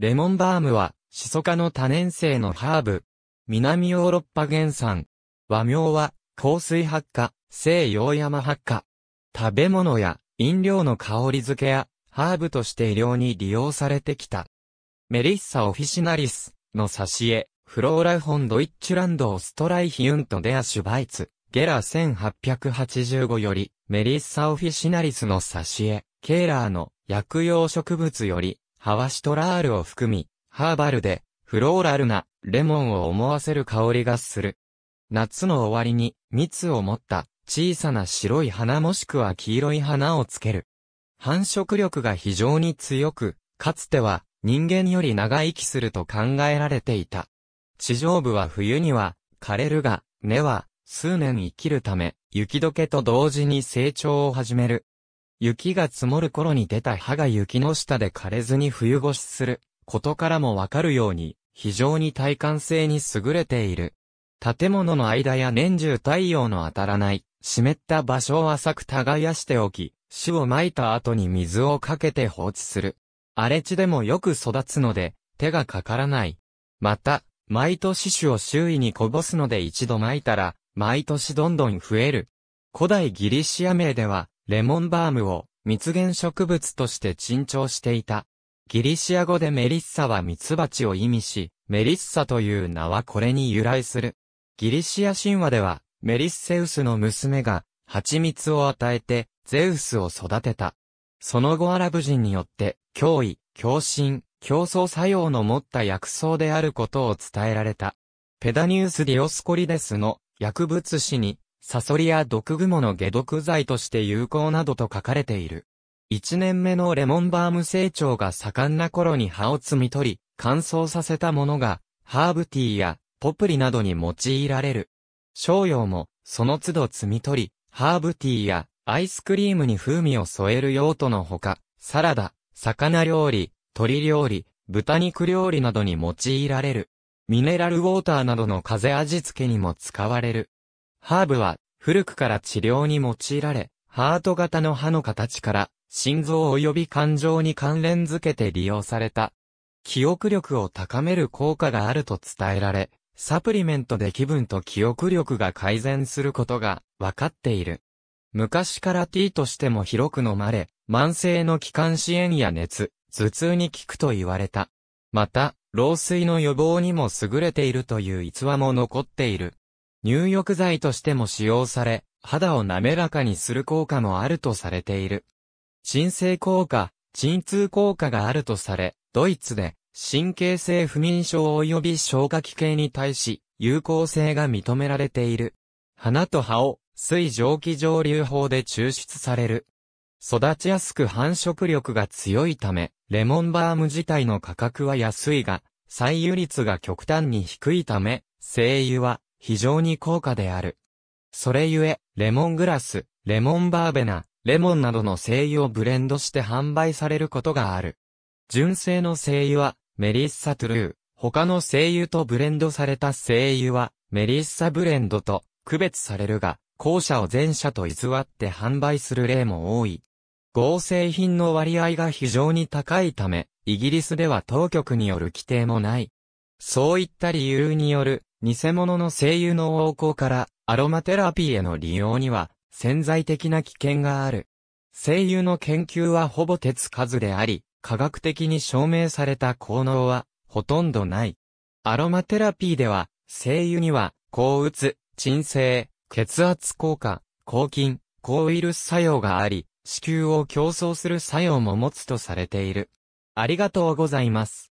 レモンバームは、シソ科の多年生のハーブ。南ヨーロッパ原産。和名は、香水発火、西洋山発火。食べ物や飲料の香り付けや、ハーブとして医療に利用されてきた。メリッサ・オフィシナリスの挿絵、フローラフォンドイッチュランド・オストライヒュント・デア・シュバイツ、ゲラ1885より、メリッサ・オフィシナリスの挿絵、ケーラーの薬用植物より、ハワシトラールを含み、ハーバルで、フローラルな、レモンを思わせる香りがする。夏の終わりに、蜜を持った、小さな白い花もしくは黄色い花をつける。繁殖力が非常に強く、かつては、人間より長生きすると考えられていた。地上部は冬には、枯れるが、根は、数年生きるため、雪解けと同時に成長を始める。雪が積もる頃に出た葉が雪の下で枯れずに冬越しすることからもわかるように、非常に耐寒性に優れている。建物の間や年中太陽の当たらない湿った場所を浅く耕しておき、種をまいた後に水をかけて放置する。荒れ地でもよく育つので、手がかからない。また、毎年種を周囲にこぼすので一度まいたら、毎年どんどん増える。古代ギリシア名では、レモンバームを蜜源植物として珍重していた。ギリシア語でメリッサは蜜蜂を意味し、メリッサという名はこれに由来する。ギリシア神話では、メリッセウスの娘が、蜂蜜を与えて、ゼウスを育てた。その後アラブ人によって、脅威、共振、競争作用の持った薬草であることを伝えられた。ペダニウス・ディオスコリデスの薬物史にサソリや毒蜘蛛の解毒剤として有効などと書かれている。一年目のレモンバーム成長が盛んな頃に葉を摘み取り、乾燥させたものが、ハーブティーやポプリなどに用いられる。商用も、その都度摘み取り、ハーブティーやアイスクリームに風味を添える用途のほか、サラダ、魚料理、鶏料理、豚肉料理などに用いられる。ミネラルウォーターなどの風味付けにも使われる。ハーブは古くから治療に用いられ、ハート型の歯の形から心臓及び感情に関連づけて利用された。記憶力を高める効果があると伝えられ、サプリメントで気分と記憶力が改善することが分かっている。昔から T としても広く飲まれ、慢性の気管支炎や熱、頭痛に効くと言われた。また、老衰の予防にも優れているという逸話も残っている。入浴剤としても使用され、肌を滑らかにする効果もあるとされている。鎮静効果、鎮痛効果があるとされ、ドイツで神経性不眠症及び消化器系に対し有効性が認められている。花と葉を水蒸気蒸留法で抽出される。育ちやすく繁殖力が強いため、レモンバーム自体の価格は安いが、採油率が極端に低いため、精油は非常に高価である。それゆえ、レモングラス、レモンバーベナ、レモンなどの精油をブレンドして販売されることがある。純正の精油は、メリッサトゥルー。他の精油とブレンドされた精油は、メリッサブレンドと区別されるが、後者を前者と偽って販売する例も多い。合成品の割合が非常に高いため、イギリスでは当局による規定もない。そういった理由による偽物の声優の横行からアロマテラピーへの利用には潜在的な危険がある。声優の研究はほぼ手つかずであり、科学的に証明された効能はほとんどない。アロマテラピーでは、声優には、抗うつ、鎮静、血圧効果、抗菌、抗ウイルス作用があり、子宮を競争する作用も持つとされている。ありがとうございます。